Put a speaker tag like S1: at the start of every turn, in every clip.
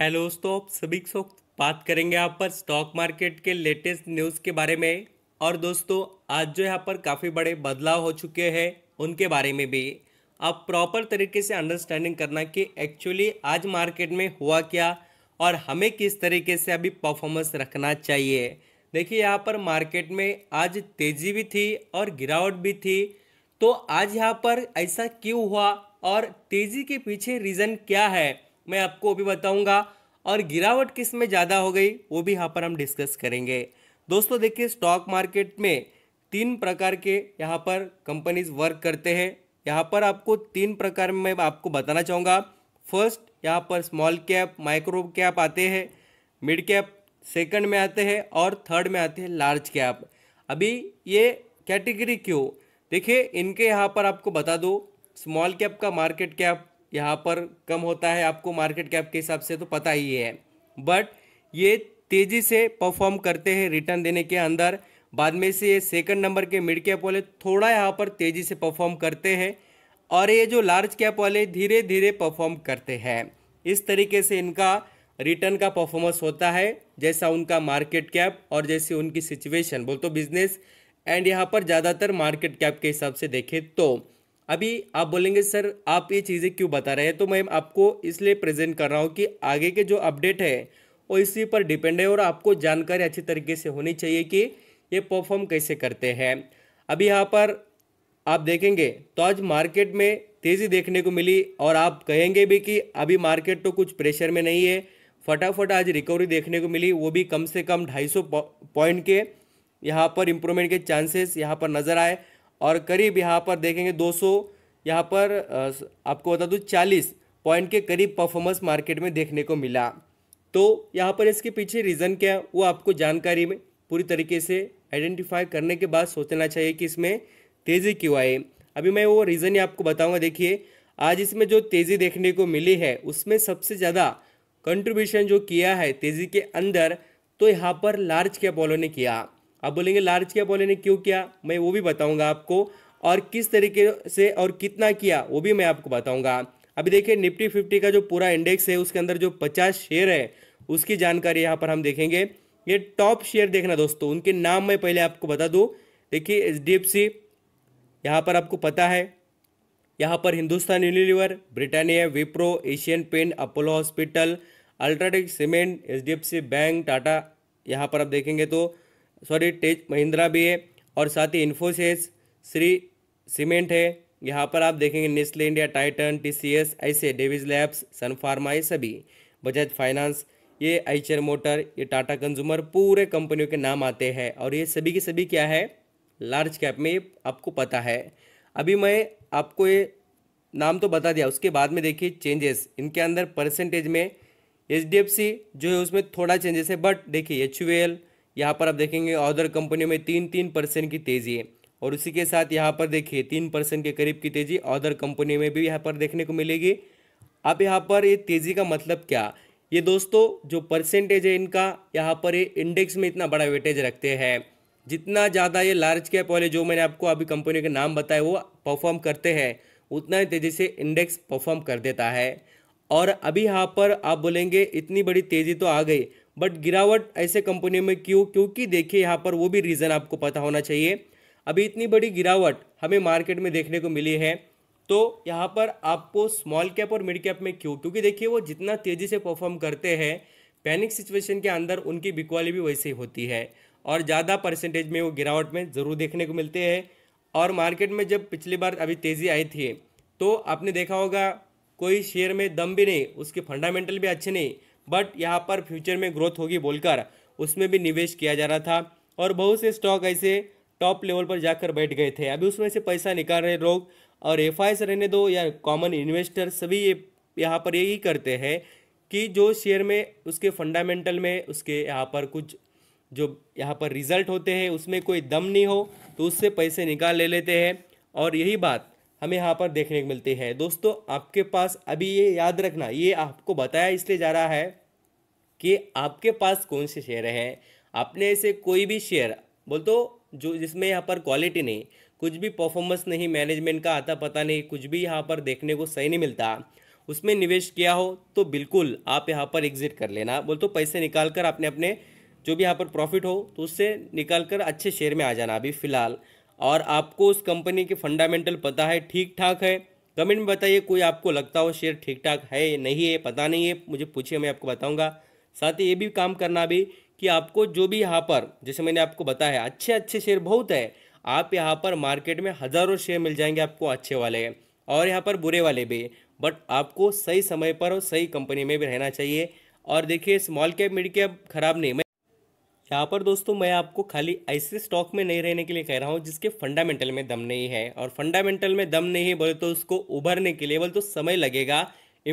S1: hello दोस्तों आप सभी को बात करेंगे यहाँ पर स्टॉक मार्केट के लेटेस्ट न्यूज़ के बारे में और दोस्तों आज जो यहाँ पर काफ़ी बड़े बदलाव हो चुके हैं उनके बारे में भी आप प्रॉपर तरीके से अंडरस्टैंडिंग करना कि एक्चुअली आज मार्केट में हुआ क्या और हमें किस तरीके से अभी परफॉर्मेंस रखना चाहिए देखिए यहाँ पर मार्केट में आज तेज़ी भी थी और गिरावट भी थी तो आज यहाँ पर ऐसा क्यों हुआ और तेज़ी के पीछे रीज़न क्या है मैं आपको भी बताऊंगा और गिरावट किस में ज़्यादा हो गई वो भी यहाँ पर हम डिस्कस करेंगे दोस्तों देखिए स्टॉक मार्केट में तीन प्रकार के यहाँ पर कंपनीज वर्क करते हैं यहाँ पर आपको तीन प्रकार में आपको बताना चाहूँगा फर्स्ट यहाँ पर स्मॉल कैप माइक्रो कैप आते हैं मिड कैप सेकंड में आते हैं और थर्ड में आते हैं लार्ज कैप अभी ये कैटेगरी क्यों देखिए इनके यहाँ पर आपको बता दो स्मॉल कैप का मार्केट कैप यहाँ पर कम होता है आपको मार्केट कैप के हिसाब से तो पता ही है बट ये तेज़ी से परफॉर्म करते हैं रिटर्न देने के अंदर बाद में से ये सेकंड नंबर के मिड कैप वाले थोड़ा यहाँ पर तेज़ी से परफॉर्म करते हैं और ये जो लार्ज कैप वाले धीरे धीरे परफॉर्म करते हैं इस तरीके से इनका रिटर्न का परफॉर्मेंस होता है जैसा उनका मार्केट कैप और जैसी उनकी सिचुएशन बोल तो बिजनेस एंड यहाँ पर ज़्यादातर मार्केट कैप के हिसाब से देखें तो अभी आप बोलेंगे सर आप ये चीज़ें क्यों बता रहे हैं तो मैं आपको इसलिए प्रेजेंट कर रहा हूँ कि आगे के जो अपडेट है वो इसी पर डिपेंड है और आपको जानकारी अच्छी तरीके से होनी चाहिए कि ये परफॉर्म कैसे करते हैं अभी यहाँ पर आप देखेंगे तो आज मार्केट में तेज़ी देखने को मिली और आप कहेंगे भी कि अभी मार्केट तो कुछ प्रेशर में नहीं है फटाफट आज रिकवरी देखने को मिली वो भी कम से कम ढाई पॉइंट के यहाँ पर इम्प्रूवमेंट के चांसेस यहाँ पर नज़र आए और करीब यहाँ पर देखेंगे 200 यहाँ पर आपको बता दूँ 40 पॉइंट के करीब परफॉर्मेंस मार्केट में देखने को मिला तो यहाँ पर इसके पीछे रीज़न क्या है वो आपको जानकारी में पूरी तरीके से आइडेंटिफाई करने के बाद सोचना चाहिए कि इसमें तेज़ी क्यों आए अभी मैं वो रीज़न ही आपको बताऊँगा देखिए आज इसमें जो तेज़ी देखने को मिली है उसमें सबसे ज़्यादा कंट्रीब्यूशन जो किया है तेज़ी के अंदर तो यहाँ पर लार्ज कैप वालों ने किया आप बोलेंगे लार्ज किया बोले ने क्यों किया मैं वो भी बताऊंगा आपको और किस तरीके से और कितना किया वो भी मैं आपको बताऊंगा अभी देखिए निफ्टी फिफ्टी का जो पूरा इंडेक्स है उसके अंदर जो पचास शेयर है उसकी जानकारी यहाँ पर हम देखेंगे ये टॉप शेयर देखना दोस्तों उनके नाम मैं पहले आपको बता दूँ देखिए एच डी एफ सी यहाँ पर आपको पता है यहाँ पर Hindustan Unilever Britannia Wipro Asian paint Apollo hospital UltraTech cement H D F C bank Tata यहाँ पर आप देखेंगे तो सॉरी टेज महिंद्रा भी है और साथ ही इन्फोसिस श्री सीमेंट है यहाँ पर आप देखेंगे नेस्ले इंडिया टाइटन टीसीएस ऐसे डेविज लैब्स सन फार्मा ये सभी बजाज फाइनेंस ये आईचर मोटर ये टाटा कंज्यूमर पूरे कंपनियों के नाम आते हैं और ये सभी के सभी क्या है लार्ज कैप में ये आपको पता है अभी मैं आपको ये नाम तो बता दिया उसके बाद में देखिए चेंजेस इनके अंदर परसेंटेज में एच जो है उसमें थोड़ा चेंजेस है बट देखिए एच यू एल यहाँ पर आप देखेंगे अदर कंपनियों में तीन तीन परसेंट की तेज़ी है और उसी के साथ यहाँ पर देखिए तीन परसेंट के करीब की तेज़ी अदर कंपनी में भी यहाँ पर देखने को मिलेगी अब यहाँ पर ये तेज़ी का मतलब क्या ये दोस्तों जो परसेंटेज है इनका यहाँ पर ये इंडेक्स में इतना बड़ा वेटेज रखते हैं जितना ज़्यादा ये लार्ज कैप वाले जो मैंने आपको अभी कंपनी के नाम बताए वो परफॉर्म करते हैं उतना ही तेज़ी से इंडेक्स परफॉर्म कर देता है और अभी यहाँ पर आप बोलेंगे इतनी बड़ी तेज़ी तो आ गई बट गिरावट ऐसे कंपनियों में क्यों क्योंकि देखिए यहाँ पर वो भी रीज़न आपको पता होना चाहिए अभी इतनी बड़ी गिरावट हमें मार्केट में देखने को मिली है तो यहाँ पर आपको स्मॉल कैप और मिड कैप में क्यों क्योंकि देखिए वो जितना तेज़ी से परफॉर्म करते हैं पैनिक सिचुएशन के अंदर उनकी बिकवाली भी वैसे ही होती है और ज़्यादा परसेंटेज में वो गिरावट में ज़रूर देखने को मिलते हैं और मार्केट में जब पिछली बार अभी तेज़ी आई थी तो आपने देखा होगा कोई शेयर में दम भी नहीं उसके फंडामेंटल भी अच्छे नहीं बट यहाँ पर फ्यूचर में ग्रोथ होगी बोलकर उसमें भी निवेश किया जा रहा था और बहुत से स्टॉक ऐसे टॉप लेवल पर जाकर बैठ गए थे अभी उसमें से पैसा निकाल रहे लोग और एफ रहने दो या कॉमन इन्वेस्टर सभी ये यहाँ पर यही करते हैं कि जो शेयर में उसके फंडामेंटल में उसके यहाँ पर कुछ जो यहाँ पर रिजल्ट होते हैं उसमें कोई दम नहीं हो तो उससे पैसे निकाल ले लेते हैं और यही बात हमें यहाँ पर देखने को मिलते हैं दोस्तों आपके पास अभी ये याद रखना ये आपको बताया इसलिए जा रहा है कि आपके पास कौन से शेयर हैं आपने ऐसे कोई भी शेयर बोल तो जो जिसमें यहाँ पर क्वालिटी नहीं कुछ भी परफॉर्मेंस नहीं मैनेजमेंट का आता पता नहीं कुछ भी यहाँ पर देखने को सही नहीं मिलता उसमें निवेश किया हो तो बिल्कुल आप यहाँ पर एग्जिट कर लेना बोल तो पैसे निकाल कर अपने अपने जो भी यहाँ पर प्रॉफिट हो तो उससे निकाल कर अच्छे शेयर में आ जाना अभी फ़िलहाल और आपको उस कंपनी के फंडामेंटल पता है ठीक ठाक है कमेंट में बताइए कोई आपको लगता हो शेयर ठीक ठाक है नहीं है पता नहीं है मुझे पूछिए मैं आपको बताऊंगा साथ ही ये भी काम करना भी कि आपको जो भी यहाँ पर जैसे मैंने आपको बताया अच्छे अच्छे शेयर बहुत है आप यहाँ पर मार्केट में हज़ारों शेयर मिल जाएंगे आपको अच्छे वाले और यहाँ पर बुरे वाले भी बट आपको सही समय पर और सही कंपनी में भी रहना चाहिए और देखिए स्मॉल कैप मिड कैप खराब नहीं यहाँ पर दोस्तों मैं आपको खाली ऐसे स्टॉक में नहीं रहने के लिए कह रहा हूँ जिसके फंडामेंटल में दम नहीं है और फंडामेंटल में दम नहीं है बोले तो उसको उभरने के लिए बोले तो समय लगेगा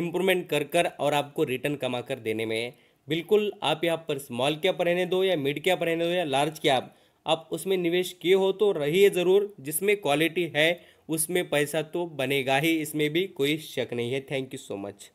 S1: इम्प्रूवमेंट कर कर और आपको रिटर्न कमा कर देने में बिल्कुल आप यहाँ पर स्मॉल कैप रहने दो या मिड कैप रहने दो या लार्ज कैप आप उसमें निवेश किए हो तो रहिए ज़रूर जिसमें क्वालिटी है उसमें पैसा तो बनेगा ही इसमें भी कोई शक नहीं है थैंक यू सो मच